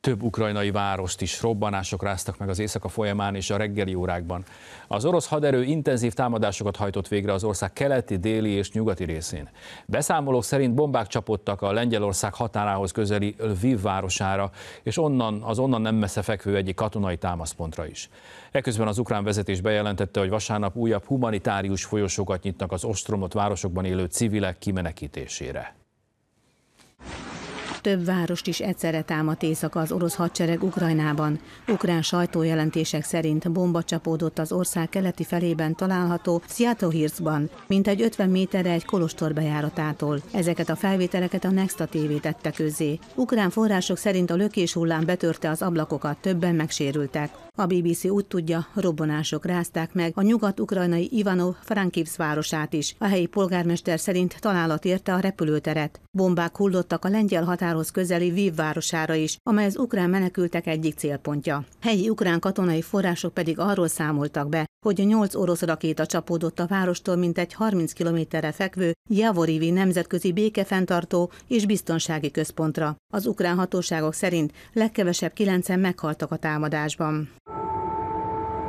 Több ukrajnai várost is robbanások ráztak meg az éjszaka folyamán és a reggeli órákban. Az orosz haderő intenzív támadásokat hajtott végre az ország keleti, déli és nyugati részén. Beszámolók szerint bombák csapottak a Lengyelország határához közeli Lviv városára, és onnan, az onnan nem messze fekvő egyik katonai támaszpontra is. Eközben az ukrán vezetés bejelentette, hogy vasárnap újabb humanitárius folyosókat nyitnak az ostromot városokban élő civilek kimenekítésére. Több várost is egyszerre támadt éjszaka az orosz hadsereg Ukrajnában. Ukrán sajtójelentések szerint bomba csapódott az ország keleti felében található Sziatohircban, mintegy 50 méterre egy kolostor bejáratától. Ezeket a felvételeket a Nexta TV tette közzé. Ukrán források szerint a lökés hullám betörte az ablakokat, többen megsérültek. A BBC úgy tudja, robbanások rázták meg a nyugat-ukrajnai Ivanov Frankivsz városát is. A helyi polgármester szerint találat érte a repülőteret. Bombák hullottak a lengyel határ határhoz közeli Vív városára is, amely az ukrán menekültek egyik célpontja. Helyi ukrán katonai források pedig arról számoltak be, hogy a nyolc orosz rakéta csapódott a várostól mintegy 30 kilométerre fekvő Javorivi nemzetközi békefenntartó és biztonsági központra. Az ukrán hatóságok szerint legkevesebb kilencen meghaltak a támadásban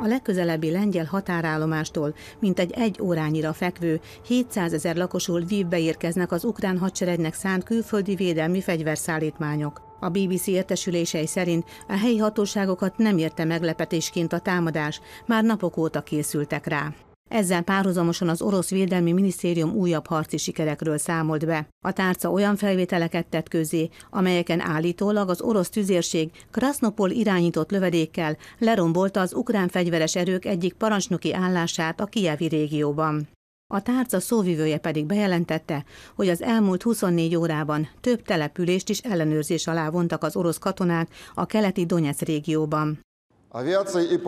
a legközelebbi lengyel határállomástól, mint egy egy órányira fekvő, 700 ezer lakosú vívbe érkeznek az ukrán hadseregnek szánt külföldi védelmi fegyverszállítmányok. A BBC értesülései szerint a helyi hatóságokat nem érte meglepetésként a támadás, már napok óta készültek rá. Ezzel párhuzamosan az orosz védelmi minisztérium újabb harci sikerekről számolt be. A tárca olyan felvételeket tett közé, amelyeken állítólag az orosz tüzérség Krasnopol irányított lövedékkel lerombolta az ukrán fegyveres erők egyik parancsnoki állását a kijevi régióban. A tárca szóvivője pedig bejelentette, hogy az elmúlt 24 órában több települést is ellenőrzés alá vontak az orosz katonák a keleti Donetsz régióban.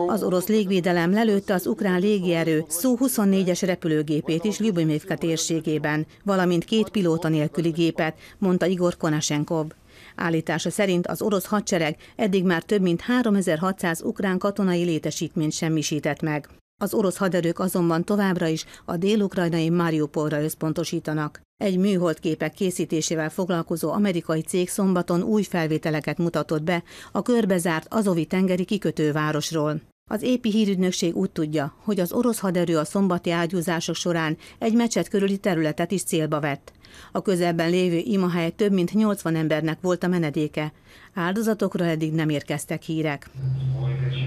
Az orosz légvédelem lelőtte az ukrán légierő Szó 24 es repülőgépét is Lyubimivka térségében, valamint két pilóta nélküli gépet, mondta Igor Konashenkov. Állítása szerint az orosz hadsereg eddig már több mint 3600 ukrán katonai létesítményt semmisített meg. Az orosz haderők azonban továbbra is a dél-ukrajnai Mariupolra összpontosítanak. Egy műholdképek készítésével foglalkozó amerikai cég szombaton új felvételeket mutatott be a körbezárt Azovi tengeri kikötővárosról. Az épi hírügynökség úgy tudja, hogy az orosz haderő a szombati ágyúzások során egy mecset körüli területet is célba vett. A közelben lévő imahely több mint 80 embernek volt a menedéke. Áldozatokra eddig nem érkeztek hírek.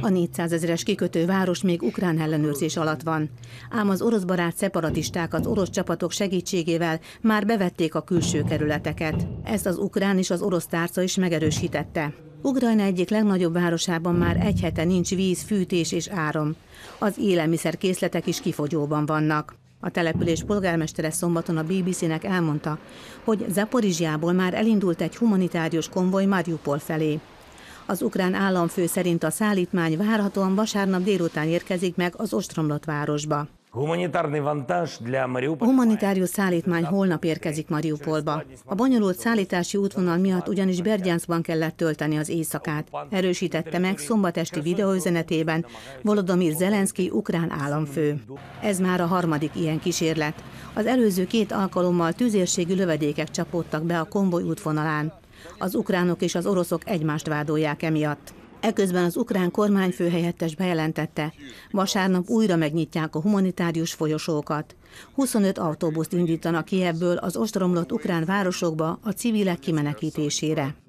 A 400 ezeres kikötő város még ukrán ellenőrzés alatt van. Ám az orosz barát szeparatisták az orosz csapatok segítségével már bevették a külső kerületeket. Ezt az ukrán és az orosz tárca is megerősítette. Ukrajna egyik legnagyobb városában már egy hete nincs víz, fűtés és áram. Az élelmiszerkészletek is kifogyóban vannak. A település polgármestere szombaton a BBC-nek elmondta, hogy Zaporizsjából már elindult egy humanitárius konvoj Mariupol felé. Az ukrán államfő szerint a szállítmány várhatóan vasárnap délután érkezik meg az ostromlott városba. Humanitárius szállítmány holnap érkezik Mariupolba. A bonyolult szállítási útvonal miatt ugyanis Bergyánszban kellett tölteni az éjszakát. Erősítette meg szombatesti videóüzenetében Volodymyr Zelenszky ukrán államfő. Ez már a harmadik ilyen kísérlet. Az előző két alkalommal tűzérségű lövedékek csapódtak be a konvoj útvonalán. Az ukránok és az oroszok egymást vádolják emiatt. Eközben az ukrán kormányfő helyettes bejelentette, vasárnap újra megnyitják a humanitárius folyosókat. 25 autóbuszt indítanak Kiebből az ostromlott ukrán városokba a civilek kimenekítésére.